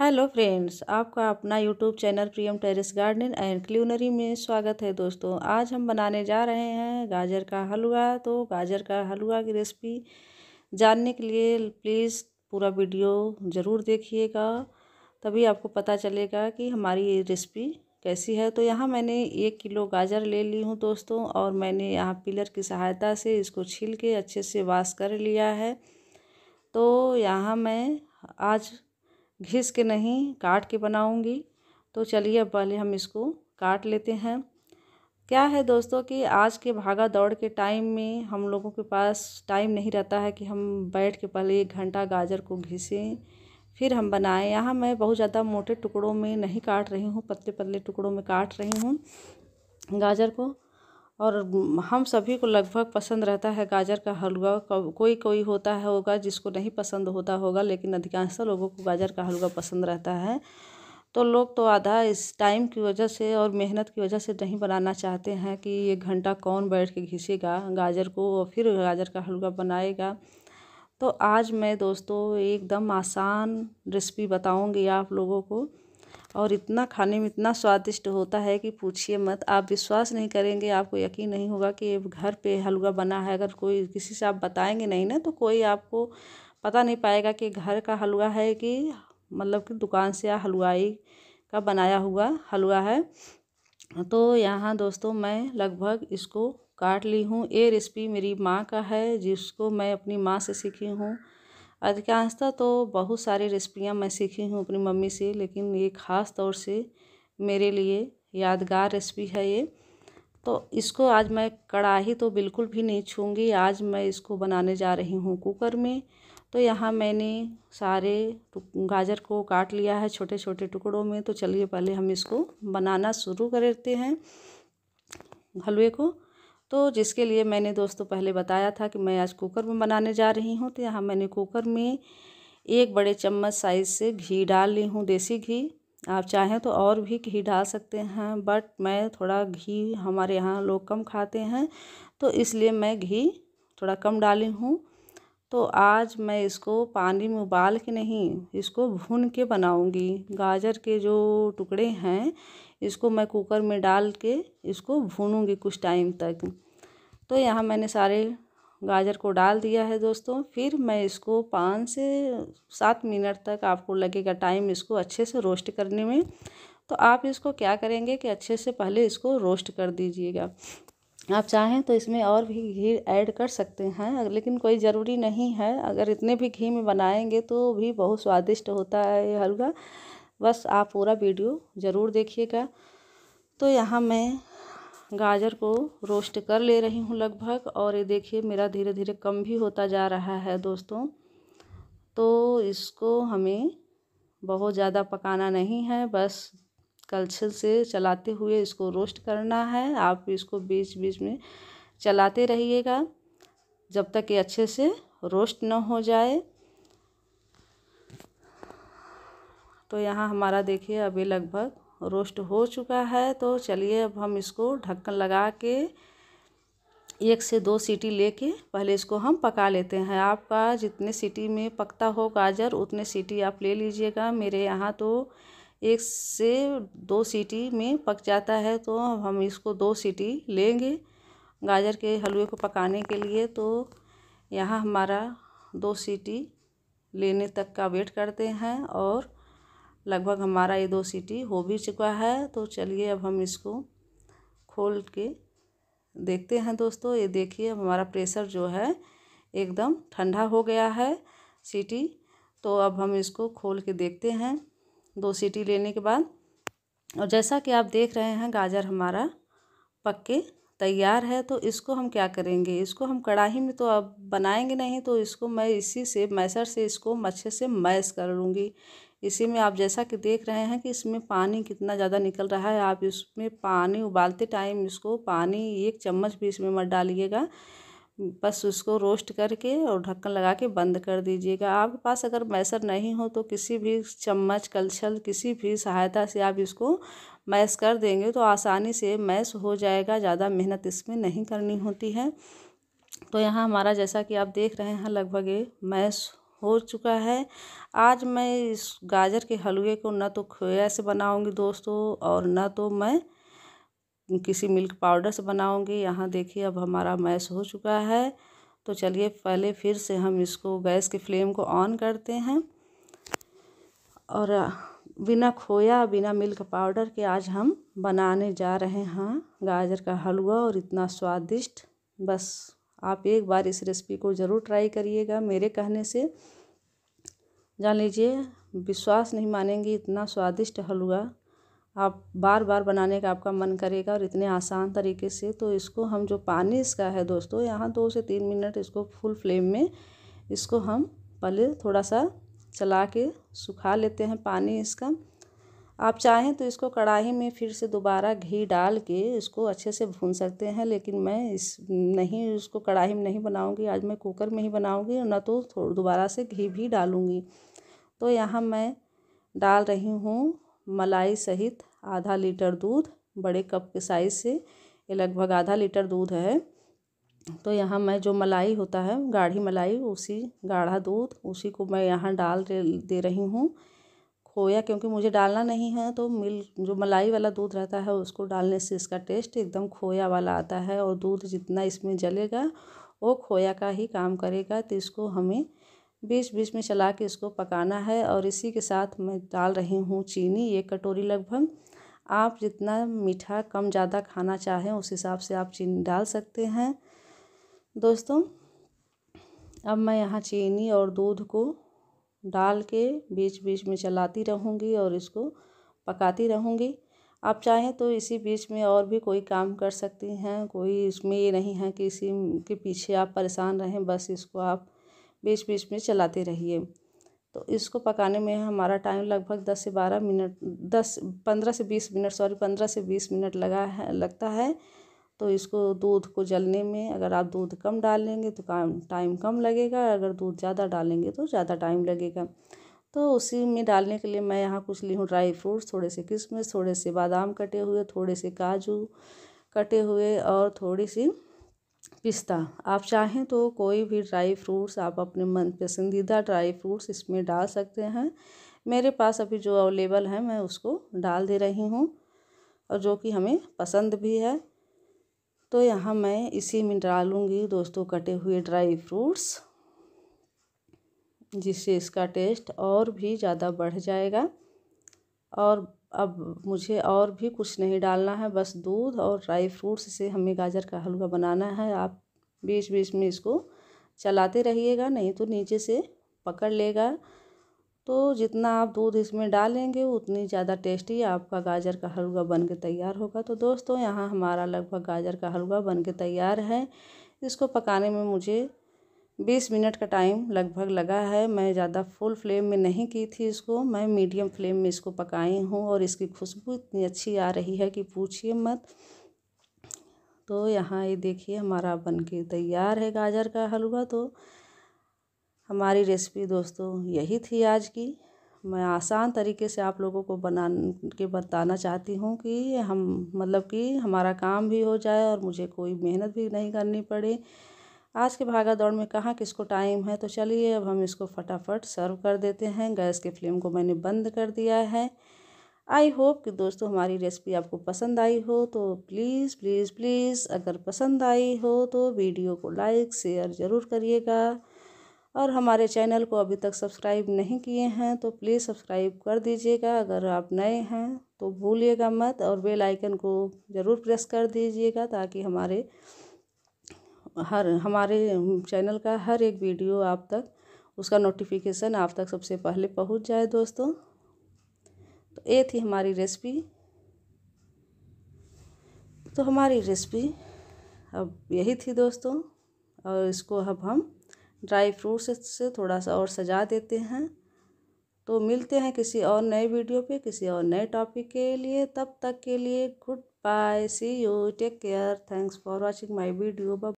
hello friends आपका अपना YouTube channel Priyam terrace garden and culinary में स्वागत है दोस्तों आज हम बनाने जा रहे हैं गाजर का हलवा तो गाजर का हलवा की रेसिपी जानने के लिए प्लीज़ पूरा वीडियो ज़रूर देखिएगा तभी आपको पता चलेगा कि हमारी ये रेसिपी कैसी है तो यहाँ मैंने एक किलो गाजर ले ली हूँ दोस्तों और मैंने यहाँ पिलर की सहायता से इसको छील के अच्छे से वाश कर लिया है तो यहाँ मैं आज घिस के नहीं काट के बनाऊंगी तो चलिए अब पहले हम इसको काट लेते हैं क्या है दोस्तों कि आज के भागा दौड़ के टाइम में हम लोगों के पास टाइम नहीं रहता है कि हम बैठ के पहले एक घंटा गाजर को घिसें फिर हम बनाएं यहाँ मैं बहुत ज़्यादा मोटे टुकड़ों में नहीं काट रही हूँ पतले पतले टुकड़ों में काट रही हूँ गाजर को और हम सभी को लगभग पसंद रहता है गाजर का हलवा कोई कोई होता है होगा जिसको नहीं पसंद होता होगा लेकिन अधिकांश लोगों को गाजर का हलवा पसंद रहता है तो लोग तो आधा इस टाइम की वजह से और मेहनत की वजह से नहीं बनाना चाहते हैं कि ये घंटा कौन बैठ के घिसेगा गाजर को और फिर गाजर का हलवा बनाएगा तो आज मैं दोस्तों एकदम आसान रेसिपी बताऊंगी आप लोगों को और इतना खाने में इतना स्वादिष्ट होता है कि पूछिए मत आप विश्वास नहीं करेंगे आपको यकीन नहीं होगा कि ये घर पे हलवा बना है अगर कोई किसी से आप बताएंगे नहीं ना तो कोई आपको पता नहीं पाएगा कि घर का हलवा है कि मतलब कि दुकान से या हलवाई का बनाया हुआ हलवा है तो यहाँ दोस्तों मैं लगभग इसको काट ली हूँ ये रेसिपी मेरी माँ का है जिसको मैं अपनी माँ से सीखी हूँ अधिकांशतः तो बहुत सारी रेसिपियाँ मैं सीखी हूँ अपनी मम्मी से लेकिन ये खास तौर से मेरे लिए यादगार रेसिपी है ये तो इसको आज मैं कढ़ाही तो बिल्कुल भी नहीं छूँगी आज मैं इसको बनाने जा रही हूँ कुकर में तो यहाँ मैंने सारे गाजर को काट लिया है छोटे छोटे टुकड़ों में तो चलिए पहले हम इसको बनाना शुरू करते हैं हलवे को तो जिसके लिए मैंने दोस्तों पहले बताया था कि मैं आज कुकर में बनाने जा रही हूँ तो यहाँ मैंने कुकर में एक बड़े चम्मच साइज़ से घी डाल ली हूँ देसी घी आप चाहें तो और भी घी डाल सकते हैं बट मैं थोड़ा घी हमारे यहाँ लोग कम खाते हैं तो इसलिए मैं घी थोड़ा कम डाली हूँ तो आज मैं इसको पानी में उबाल के नहीं इसको भून के बनाऊंगी गाजर के जो टुकड़े हैं इसको मैं कुकर में डाल के इसको भूनूँगी कुछ टाइम तक तो यहाँ मैंने सारे गाजर को डाल दिया है दोस्तों फिर मैं इसको पाँच से सात मिनट तक आपको लगेगा टाइम इसको अच्छे से रोस्ट करने में तो आप इसको क्या करेंगे कि अच्छे से पहले इसको रोस्ट कर दीजिएगा आप चाहें तो इसमें और भी घी ऐड कर सकते हैं लेकिन कोई ज़रूरी नहीं है अगर इतने भी घी में बनाएंगे तो भी बहुत स्वादिष्ट होता है ये हलवा बस आप पूरा वीडियो ज़रूर देखिएगा तो यहाँ मैं गाजर को रोस्ट कर ले रही हूँ लगभग और ये देखिए मेरा धीरे धीरे कम भी होता जा रहा है दोस्तों तो इसको हमें बहुत ज़्यादा पकाना नहीं है बस कलछल से चलाते हुए इसको रोस्ट करना है आप इसको बीच बीच में चलाते रहिएगा जब तक ये अच्छे से रोस्ट न हो जाए तो यहाँ हमारा देखिए अभी लगभग रोस्ट हो चुका है तो चलिए अब हम इसको ढक्कन लगा के एक से दो सीटी लेके पहले इसको हम पका लेते हैं आपका जितने सीटी में पकता हो गाजर उतने सीटी आप ले लीजिएगा मेरे यहाँ तो एक से दो सीटी में पक जाता है तो अब हम इसको दो सीटी लेंगे गाजर के हलवे को पकाने के लिए तो यहाँ हमारा दो सीटी लेने तक का वेट करते हैं और लगभग हमारा ये दो सीटी हो भी चुका है तो चलिए अब हम इसको खोल के देखते हैं दोस्तों ये देखिए हमारा प्रेशर जो है एकदम ठंडा हो गया है सीटी तो अब हम इसको खोल के देखते हैं दो सीटी लेने के बाद और जैसा कि आप देख रहे हैं गाजर हमारा पक के तैयार है तो इसको हम क्या करेंगे इसको हम कढ़ाई में तो अब बनाएंगे नहीं तो इसको मैं इसी से मैसर से इसको अच्छे से मैस कर लूँगी इसी में आप जैसा कि देख रहे हैं कि इसमें पानी कितना ज़्यादा निकल रहा है आप इसमें पानी उबालते टाइम इसको पानी एक चम्मच भी इसमें मत डालिएगा बस उसको रोस्ट करके और ढक्कन लगा के बंद कर दीजिएगा आपके पास अगर मैसर नहीं हो तो किसी भी चम्मच कलछल किसी भी सहायता से आप इसको मैश कर देंगे तो आसानी से मैश हो जाएगा ज़्यादा मेहनत इसमें नहीं करनी होती है तो यहाँ हमारा जैसा कि आप देख रहे हैं लगभग मैश हो चुका है आज मैं इस गाजर के हलवे को ना तो खोया से बनाऊंगी दोस्तों और ना तो मैं किसी मिल्क पाउडर से बनाऊंगी यहाँ देखिए अब हमारा मैश हो चुका है तो चलिए पहले फिर से हम इसको गैस के फ्लेम को ऑन करते हैं और बिना खोया बिना मिल्क पाउडर के आज हम बनाने जा रहे हैं गाजर का हलवा और इतना स्वादिष्ट बस आप एक बार इस रेसिपी को ज़रूर ट्राई करिएगा मेरे कहने से जान लीजिए विश्वास नहीं मानेंगे इतना स्वादिष्ट हलवा आप बार बार बनाने का आपका मन करेगा और इतने आसान तरीके से तो इसको हम जो पानी इसका है दोस्तों यहाँ दो से तीन मिनट इसको फुल फ्लेम में इसको हम पहले थोड़ा सा चला के सुखा लेते हैं पानी इसका आप चाहें तो इसको कढ़ाई में फिर से दोबारा घी डाल के इसको अच्छे से भून सकते हैं लेकिन मैं इस नहीं उसको कढ़ाई में नहीं बनाऊंगी आज मैं कुकर में ही बनाऊंगी ना तो दोबारा से घी भी डालूंगी तो यहाँ मैं डाल रही हूँ मलाई सहित आधा लीटर दूध बड़े कप के साइज़ से ये लगभग आधा लीटर दूध है तो यहाँ मैं जो मलाई होता है गाढ़ी मलाई उसी गाढ़ा दूध उसी को मैं यहाँ डाल दे रही हूँ खोया क्योंकि मुझे डालना नहीं है तो मिल्क जो मलाई वाला दूध रहता है उसको डालने से इसका टेस्ट एकदम खोया वाला आता है और दूध जितना इसमें जलेगा वो खोया का ही काम करेगा तो इसको हमें बीच बीच में चला के इसको पकाना है और इसी के साथ मैं डाल रही हूँ चीनी एक कटोरी लगभग आप जितना मीठा कम ज़्यादा खाना चाहें उस हिसाब से आप चीनी डाल सकते हैं दोस्तों अब मैं यहाँ चीनी और दूध को डाल के बीच बीच में चलाती रहूँगी और इसको पकाती रहूँगी आप चाहें तो इसी बीच में और भी कोई काम कर सकती हैं कोई इसमें ये नहीं है कि इसी के पीछे आप परेशान रहें बस इसको आप बीच बीच में चलाते रहिए तो इसको पकाने में हमारा टाइम लगभग दस से बारह मिनट दस पंद्रह से बीस मिनट सॉरी पंद्रह से बीस मिनट लगा है लगता है तो इसको दूध को जलने में अगर आप दूध कम डालेंगे तो काम टाइम कम लगेगा अगर दूध ज़्यादा डालेंगे तो ज़्यादा टाइम लगेगा तो उसी में डालने के लिए मैं यहाँ कुछ ली हूँ ड्राई फ्रूट्स थोड़े से किशमिश थोड़े से बादाम कटे हुए थोड़े से काजू कटे हुए और थोड़ी सी पिस्ता आप चाहें तो कोई भी ड्राई फ्रूट्स आप अपने मन पसंदीदा ड्राई फ्रूट्स इसमें डाल सकते हैं मेरे पास अभी जो अवेलेबल है मैं उसको डाल दे रही हूँ और जो कि हमें पसंद भी है तो यहाँ मैं इसी में डालूँगी दोस्तों कटे हुए ड्राई फ्रूट्स जिससे इसका टेस्ट और भी ज़्यादा बढ़ जाएगा और अब मुझे और भी कुछ नहीं डालना है बस दूध और ड्राई फ्रूट्स से हमें गाजर का हलवा बनाना है आप बीच बीच में इसको चलाते रहिएगा नहीं तो नीचे से पकड़ लेगा तो जितना आप दूध इसमें डालेंगे उतनी ज़्यादा टेस्टी आपका गाजर का हलवा बन के तैयार होगा तो दोस्तों यहाँ हमारा लगभग गाजर का हलवा बन के तैयार है इसको पकाने में मुझे बीस मिनट का टाइम लगभग लगा है मैं ज़्यादा फुल फ्लेम में नहीं की थी इसको मैं मीडियम फ्लेम में इसको पकाई हूँ और इसकी खुशबू इतनी अच्छी आ रही है कि पूछिए मत तो यहाँ ये देखिए हमारा बन के तैयार है गाजर का हलवा तो हमारी रेसिपी दोस्तों यही थी आज की मैं आसान तरीके से आप लोगों को बना के बताना चाहती हूँ कि हम मतलब कि हमारा काम भी हो जाए और मुझे कोई मेहनत भी नहीं करनी पड़े आज के भागा दौड़ में कहाँ किसको टाइम है तो चलिए अब हम इसको फटाफट सर्व कर देते हैं गैस के फ्लेम को मैंने बंद कर दिया है आई होप कि दोस्तों हमारी रेसिपी आपको पसंद आई हो तो प्लीज़ प्लीज़ प्लीज़ अगर पसंद आई हो तो वीडियो को लाइक शेयर ज़रूर करिएगा और हमारे चैनल को अभी तक सब्सक्राइब नहीं किए हैं तो प्लीज़ सब्सक्राइब कर दीजिएगा अगर आप नए हैं तो भूलिएगा मत और बेल आइकन को ज़रूर प्रेस कर दीजिएगा ताकि हमारे हर हमारे चैनल का हर एक वीडियो आप तक उसका नोटिफिकेशन आप तक सबसे पहले पहुंच जाए दोस्तों तो ये थी हमारी रेसिपी तो हमारी रेसिपी अब यही थी दोस्तों और इसको अब हम ड्राई फ्रूट्स से थोड़ा सा और सजा देते हैं तो मिलते हैं किसी और नए वीडियो पे किसी और नए टॉपिक के लिए तब तक के लिए good bye see you take care thanks for watching my video